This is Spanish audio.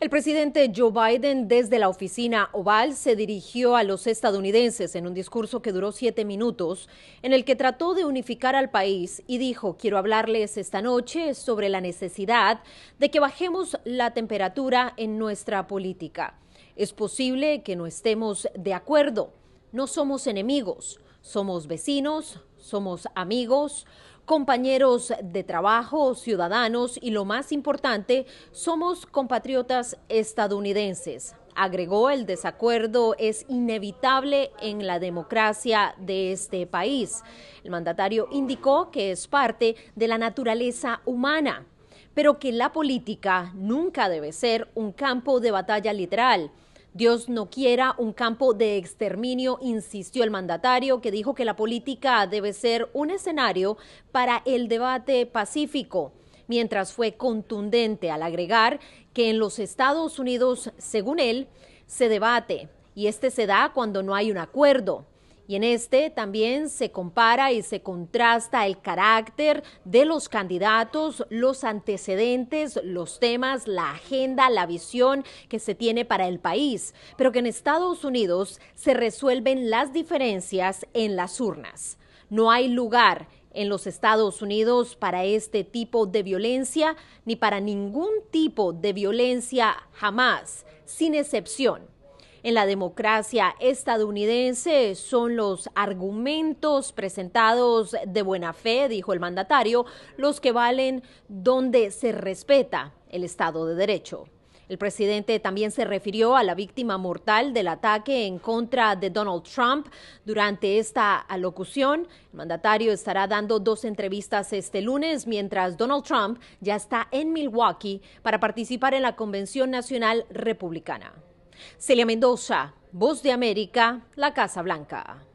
El presidente Joe Biden desde la oficina oval se dirigió a los estadounidenses en un discurso que duró siete minutos, en el que trató de unificar al país y dijo, quiero hablarles esta noche sobre la necesidad de que bajemos la temperatura en nuestra política. Es posible que no estemos de acuerdo, no somos enemigos, somos vecinos, somos amigos compañeros de trabajo, ciudadanos y lo más importante, somos compatriotas estadounidenses. Agregó, el desacuerdo es inevitable en la democracia de este país. El mandatario indicó que es parte de la naturaleza humana, pero que la política nunca debe ser un campo de batalla literal Dios no quiera un campo de exterminio, insistió el mandatario, que dijo que la política debe ser un escenario para el debate pacífico mientras fue contundente al agregar que en los Estados Unidos, según él, se debate y este se da cuando no hay un acuerdo. Y en este también se compara y se contrasta el carácter de los candidatos, los antecedentes, los temas, la agenda, la visión que se tiene para el país, pero que en Estados Unidos se resuelven las diferencias en las urnas. No hay lugar en los Estados Unidos para este tipo de violencia ni para ningún tipo de violencia jamás, sin excepción en la democracia estadounidense son los argumentos presentados de buena fe, dijo el mandatario, los que valen donde se respeta el Estado de Derecho. El presidente también se refirió a la víctima mortal del ataque en contra de Donald Trump. Durante esta alocución, el mandatario estará dando dos entrevistas este lunes, mientras Donald Trump ya está en Milwaukee para participar en la Convención Nacional Republicana. Celia Mendoza, Voz de América, la Casa Blanca.